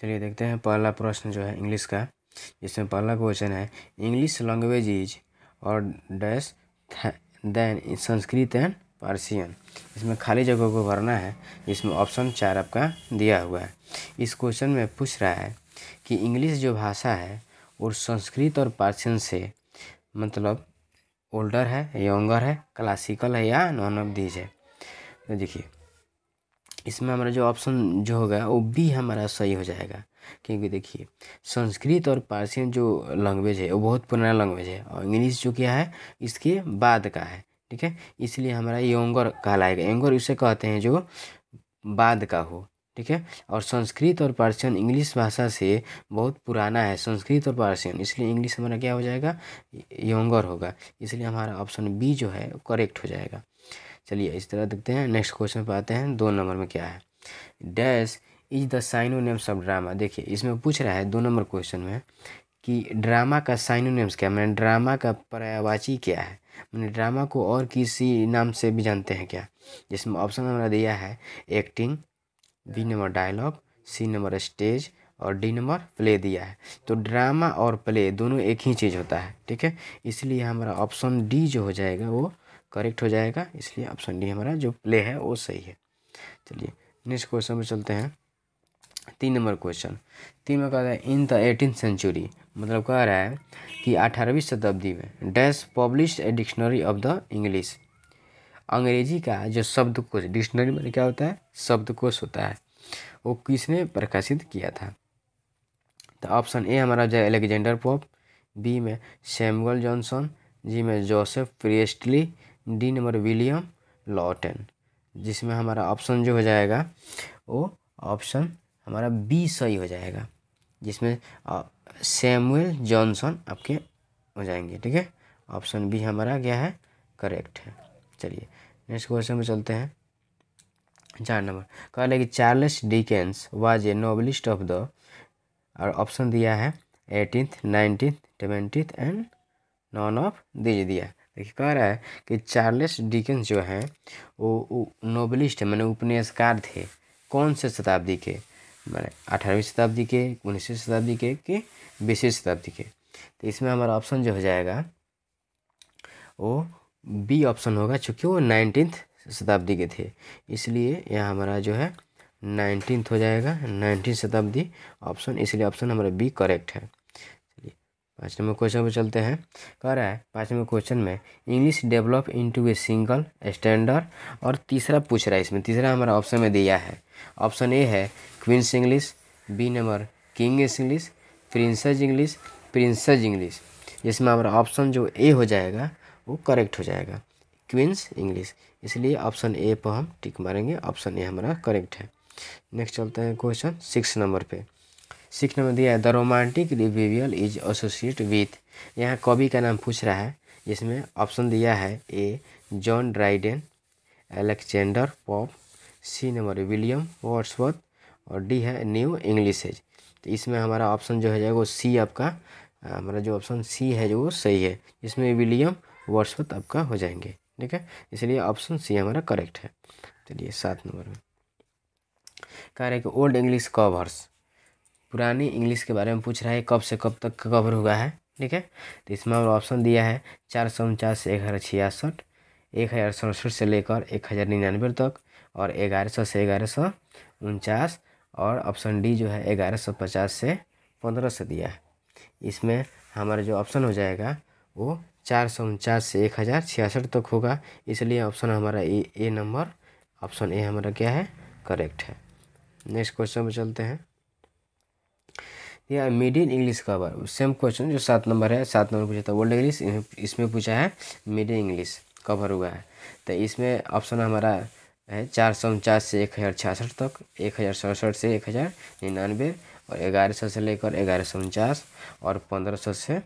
चलिए देखते हैं पहला प्रश्न जो है इंग्लिश का जिसमें पहला क्वेश्चन है इंग्लिश लैंग्वेज इज और dash then Sanskrit and Persian इसमें खाली जगहों को भरना है इसमें ऑप्शन चार आपका दिया हुआ है इस क्वेश्चन में पूछ रहा है कि इंग्लिश जो भाषा है वो संस्कृत और पार्सियन से मतलब ओल्डर है यंगर है क्लासिकल है या नॉन ऑफ दीज है तो देखिए इसमें हमारा जो ऑप्शन जो होगा वो बी हमारा सही हो जाएगा क्योंकि देखिए संस्कृत और पार्सियन जो लैंग्वेज है वो बहुत पुराना लैंग्वेज है और इंग्लिश जो क्या है इसके बाद का है ठीक है इसलिए हमारा योंगर कहलाएगा योंगर इसे कहते हैं जो बाद का हो ठीक है और संस्कृत और पार्सियन इंग्लिश भाषा से बहुत पुराना है संस्कृत और पार्सियन इसलिए इंग्लिश हमारा क्या हो जाएगा योंगर होगा इसलिए हमारा ऑप्शन बी जो है करेक्ट हो जाएगा चलिए इस तरह देखते हैं नेक्स्ट क्वेश्चन पर आते हैं दो नंबर में क्या है dash is the synonyms of drama देखिए इसमें पूछ रहा है दो नंबर क्वेश्चन में कि ड्रामा का साइनो नेम्स क्या मैंने ड्रामा का पर्यावाची क्या है मैंने ड्रामा को और किसी नाम से भी जानते हैं क्या जिसमें ऑप्शन हमारा दिया है acting B number dialogue C number stage और डी नंबर प्ले दिया है तो ड्रामा और प्ले दोनों एक ही चीज़ होता है ठीक है इसलिए हमारा ऑप्शन डी जो हो जाएगा वो करेक्ट हो जाएगा इसलिए ऑप्शन डी हमारा जो प्ले है वो सही है चलिए नेक्स्ट क्वेश्चन में चलते हैं तीन नंबर क्वेश्चन तीन में कहा है इन द एटीन सेंचुरी मतलब कह रहा है कि अठारहवीं शताब्दी में dash publish a dictionary of the English अंग्रेजी का जो शब्दकोश डिक्शनरी में मतलब क्या होता है शब्दकोश होता है वो किसने प्रकाशित किया था तो ऑप्शन ए हमारा जो एलेक्जेंडर पॉप बी में सैमुअल जॉनसन जी में Joseph Priestley D number William Lawton जिसमें हमारा ऑप्शन जो हो जाएगा वो ऑप्शन हमारा बी सही हो जाएगा जिसमें सैमुअल जॉनसन आपके हो जाएंगे ठीक है ऑप्शन बी हमारा क्या है करेक्ट है चलिए नेक्स्ट क्वेश्चन में चलते हैं चार नंबर कह लगे कि Charles Dickens was a novelist of the और ऑप्शन दिया है eighteen nineteen twenty and none of these दिया देखिए कह रहा है कि चार्ल्स डिकेंस जो हैं वो नोबलिस्ट है मैंने उपन्यासकार थे कौन से शताब्दी के मैंने अठारहवीं शताब्दी के उन्नीसवीं शताब्दी के कि बीसवीं शताब्दी के तो इसमें हमारा ऑप्शन जो हो जाएगा वो बी ऑप्शन होगा चूँकि वो नाइनटीन शताब्दी के थे इसलिए यह हमारा जो है नाइनटीन हो जाएगा नाइनटीन शताब्दी ऑप्शन इसलिए ऑप्शन हमारा बी करेक्ट है पाँच नंबर क्वेश्चन पर चलते हैं कह रहा है पाँच नंबर क्वेश्चन में English develop into a single standard और तीसरा पूछ रहा है इसमें तीसरा हमारा ऑप्शन में दिया है ऑप्शन ए है queen's English B number king English princess English princess English जिसमें हमारा ऑप्शन जो ए हो जाएगा वो करेक्ट हो जाएगा क्वींस इंग्लिश इसलिए ऑप्शन ए पर हम टिक मारेंगे ऑप्शन ए हमारा करेक्ट है नेक्स्ट चलते हैं क्वेश्चन सिक्स नंबर पर सिक्स नंबर दिया है the romantic revival is associate with यहाँ कवि का नाम पूछ रहा है इसमें ऑप्शन दिया है A John Dryden Alexander Pope C number William Wordsworth और डी है न्यू इंग्लिश एज तो इसमें हमारा ऑप्शन जो है जाएगा वो सी आपका हमारा जो ऑप्शन सी है जो वो सही है इसमें विलियम वर्षवत आपका हो जाएंगे ठीक है इसलिए ऑप्शन सी हमारा करेक्ट है चलिए सात नंबर में कह रहे कि ओल्ड इंग्लिश कवर्स पुरानी इंग्लिश के बारे में पूछ रहा है कब से कब तक कवर हुआ है ठीक है तो इसमें हमें ऑप्शन दिया है चार सौ उनचास से एक हज़ार छियासठ एक हज़ार सड़सठ से लेकर एक हज़ार निन्यानवे तक और ग्यारह सौ से ग्यारह सौ उनचास और ऑप्शन डी जो है ग्यारह सौ पचास से पंद्रह सौ दिया है इसमें हमारा जो ऑप्शन हो जाएगा वो चार सौ उनचास से एक हज़ार छियासठ तक होगा इसलिए ऑप्शन हमारा ए ए नंबर ऑप्शन ए हमारा क्या है करेक्ट है नेक्स्ट क्वेश्चन पर चलते हैं या made in English cover same question जो सात नंबर है सात नंबर पूछा था वर्ल्ड इंग्लिश इसमें पूछा है मेड इन इंग्लिश कवर हुआ है तो इसमें ऑप्शन हमारा है चार सौ उनचास से एक हज़ार छियासठ तक एक हज़ार सड़सठ से एक हज़ार निन्यानवे और ग्यारह सौ से लेकर ग्यारह सौ उनचास और पंद्रह सौ से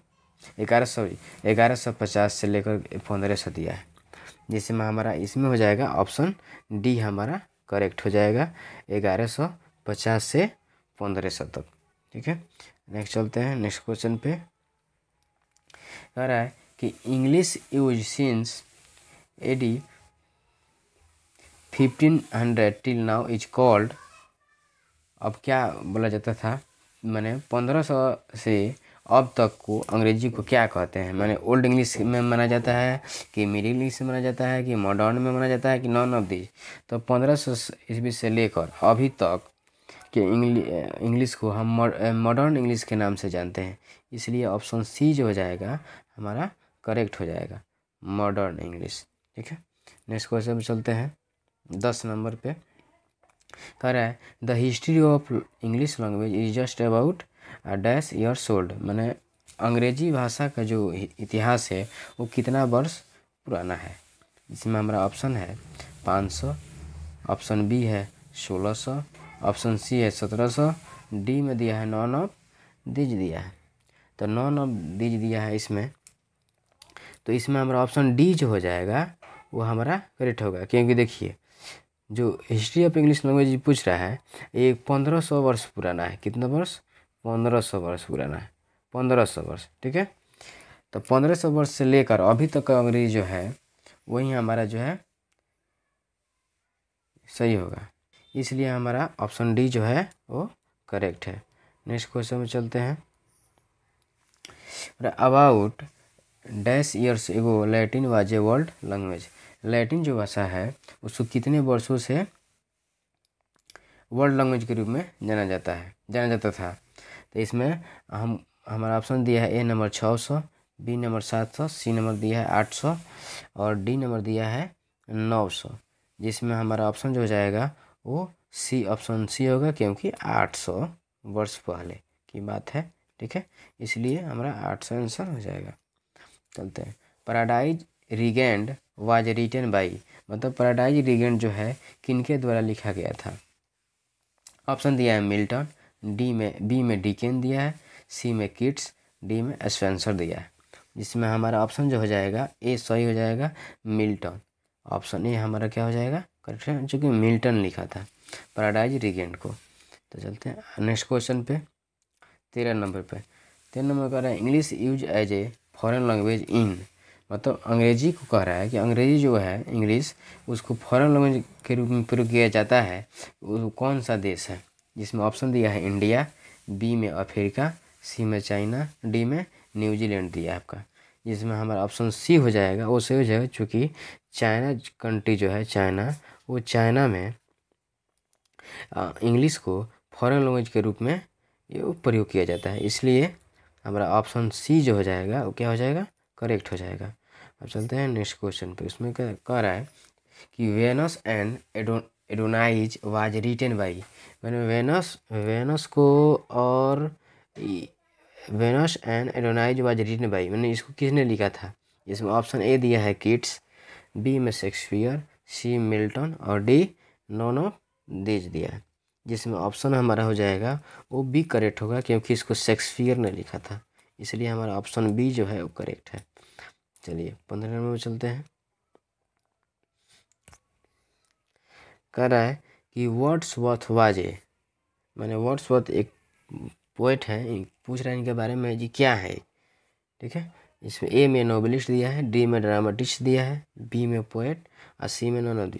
ग्यारह सौ ग्यारह सौ पचास से लेकर पंद्रह सौ दिया है जिसमें हमारा इसमें हो जाएगा ऑप्शन डी हमारा करेक्ट हो जाएगा ग्यारह सौ पचास से पंद्रह सौ तक ठीक है नेक्स्ट चलते हैं नेक्स्ट क्वेश्चन पे कह रहा है कि English use since AD fifteen hundred till now is called अब क्या बोला जाता था मैंने पंद्रह सौ से अब तक को अंग्रेजी को क्या कहते हैं मैंने ओल्ड इंग्लिश में माना जाता है कि मिडिल इंग्लिश में माना जाता है कि मॉडर्न में माना जाता है कि नॉन ऑफ दिस तो पंद्रह सौ ईस्वी से लेकर अभी तक के इंग्लिश को हम मॉडर्न इंग्लिश के नाम से जानते हैं इसलिए ऑप्शन सी जो हो जाएगा हमारा करेक्ट हो जाएगा मॉडर्न इंग्लिश ठीक है नेक्स्ट क्वेश्चन पे चलते हैं दस नंबर पे कह रहा है the history of English language is just about dash years sold मैंने अंग्रेजी भाषा का जो इतिहास है वो कितना वर्ष पुराना है इसमें हमारा ऑप्शन है पाँच सौ ऑप्शन बी है सोलह सौ ऑप्शन सी है सत्रह सौ डी में दिया है नॉन ऑफ दीज दिया है तो नॉन ऑफ दीज दिया है इसमें तो इसमें हमारा ऑप्शन डी जो हो जाएगा वो हमारा करेक्ट होगा क्योंकि देखिए जो हिस्ट्री ऑफ इंग्लिश लैंग्वेज पूछ रहा है ये पंद्रह सौ वर्ष पुराना है कितना वर्ष पंद्रह सौ वर्ष पुराना है पंद्रह सौ वर्ष ठीक है तो पंद्रह सौ वर्ष से लेकर अभी तक अंग्रेजी जो है वही हमारा जो है सही होगा इसलिए हमारा ऑप्शन डी जो है वो करेक्ट है नेक्स्ट क्वेश्चन में चलते हैं about dash years ago Latin was a world language Latin जो भाषा है उसको कितने वर्षों से वर्ल्ड लैंग्वेज के रूप में जाना जाता है जाना जाता था तो इसमें हम हमारा ऑप्शन दिया है ए नंबर छः सौ बी नंबर सात सौ सी नंबर दिया है आठ सौ और डी नंबर दिया है नौ सौ जिसमें हमारा ऑप्शन जो हो जाएगा वो सी ऑप्शन सी होगा क्योंकि 800 वर्ष पहले की बात है ठीक है इसलिए हमारा 800 आंसर हो जाएगा चलते हैं paradise regained was written by मतलब पैराडाइज रिगेंड जो है किनके द्वारा लिखा गया था ऑप्शन दिया है मिल्टन डी में बी में डिकेन दिया है सी में किट्स डी में स्पेंसर दिया है जिसमें हमारा ऑप्शन जो हो जाएगा ए सही हो जाएगा मिल्टन ऑप्शन ए हमारा क्या हो जाएगा करेक्ट है जो कि मिल्टन लिखा था पैराडाइज रिगेंट को तो चलते हैं नेक्स्ट क्वेश्चन पे तेरह नंबर पे तेरह नंबर कह रहा है English use as a foreign language in मतलब अंग्रेजी को कह रहा है कि अंग्रेजी जो है इंग्लिश उसको फॉरेन लैंग्वेज के रूप में प्रयोग किया जाता है वो कौन सा देश है जिसमें ऑप्शन दिया है इंडिया बी में अफ्रीका सी में चाइना डी में न्यूजीलैंड दिया आपका जिसमें हमारा ऑप्शन सी हो जाएगा वो सही हो जाएगा चूँकि चाइना कंट्री जो है चाइना वो चाइना में इंग्लिश को फॉरेन लैंग्वेज के रूप में ये प्रयोग किया जाता है इसलिए हमारा ऑप्शन सी जो हो जाएगा वो क्या हो जाएगा करेक्ट हो जाएगा अब चलते हैं नेक्स्ट क्वेश्चन पे उसमें क्या कह रहा है कि Venus and Adon Adonis was written by मैंने वेनस वेनस को और Venus and Adonis was written by मैंने इसको किसने लिखा था इसमें ऑप्शन ए दिया है किट्स बी में शेक्सपियर सी मिल्टन और डी नोनो ऑफ दिया है जिसमें ऑप्शन हमारा हो जाएगा वो बी करेक्ट होगा क्योंकि इसको शेक्सपियर ने लिखा था इसलिए हमारा ऑप्शन बी जो है वो करेक्ट है चलिए पंद्रह नंबर में चलते हैं कह रहा है कि वर्ड्स वर्थ वाजे मैंने वर्ड्स वर्थ एक पोइट है पूछ रहा है इनके बारे में जी क्या है ठीक है इसमें ए में नोबलिस्ट दिया है डी में ड्रामाटिस्ट दिया है बी में पोएट और सी में नॉन ऑफ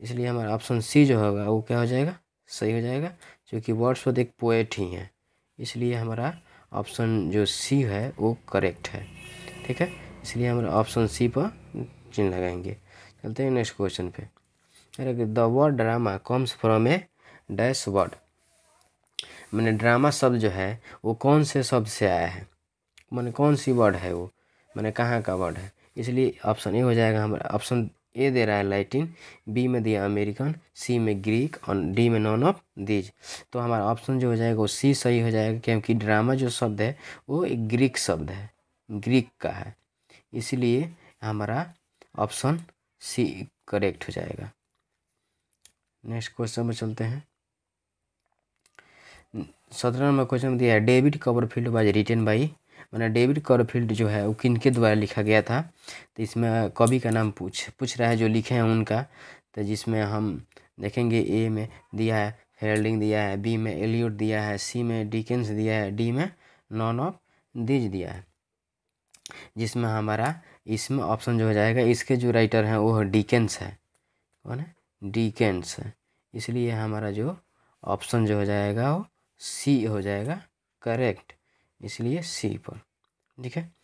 इसलिए हमारा ऑप्शन सी जो होगा वो क्या हो जाएगा सही हो जाएगा क्योंकि वर्ड्सवर्थ एक पोएट ही हैं इसलिए हमारा ऑप्शन जो सी है वो करेक्ट है ठीक है इसलिए हमारा ऑप्शन सी पर चिन्ह लगाएंगे चलते हैं नेक्स्ट क्वेश्चन पे अरे the word drama comes from a dash word मैंने ड्रामा शब्द जो है वो कौन से शब्द से आया है मैंने कौन सी वर्ड है वो मैंने कहाँ का वर्ड है इसलिए ऑप्शन ए हो जाएगा हमारा ऑप्शन ए दे रहा है लैटिन बी में दिया अमेरिकन सी में ग्रीक और डी में नॉन ऑफ दीज तो हमारा ऑप्शन जो हो जाएगा वो सी सही हो जाएगा क्योंकि ड्रामा जो शब्द है वो एक ग्रीक शब्द है ग्रीक का है इसलिए हमारा ऑप्शन सी करेक्ट हो जाएगा नेक्स्ट क्वेश्चन में चलते हैं सत्रह नंबर क्वेश्चन दिया है David Copperfield was written by मैंने डेविड कॉरफील्ड जो है वो किन के द्वारा लिखा गया था तो इसमें कवि का नाम पूछ पूछ रहा है जो लिखे हैं उनका तो जिसमें हम देखेंगे ए में दिया है हेल्डिंग दिया है बी में एलियोट दिया है सी में डिकेंस दिया है डी में नॉन ऑफ दिज दिया है जिसमें हमारा इसमें ऑप्शन जो हो जाएगा इसके जो राइटर हैं वो डिकेंस है कौन है डिकेंस इसलिए हमारा जो ऑप्शन जो हो जाएगा वो सी हो जाएगा करेक्ट इसलिए सी पर ठीक है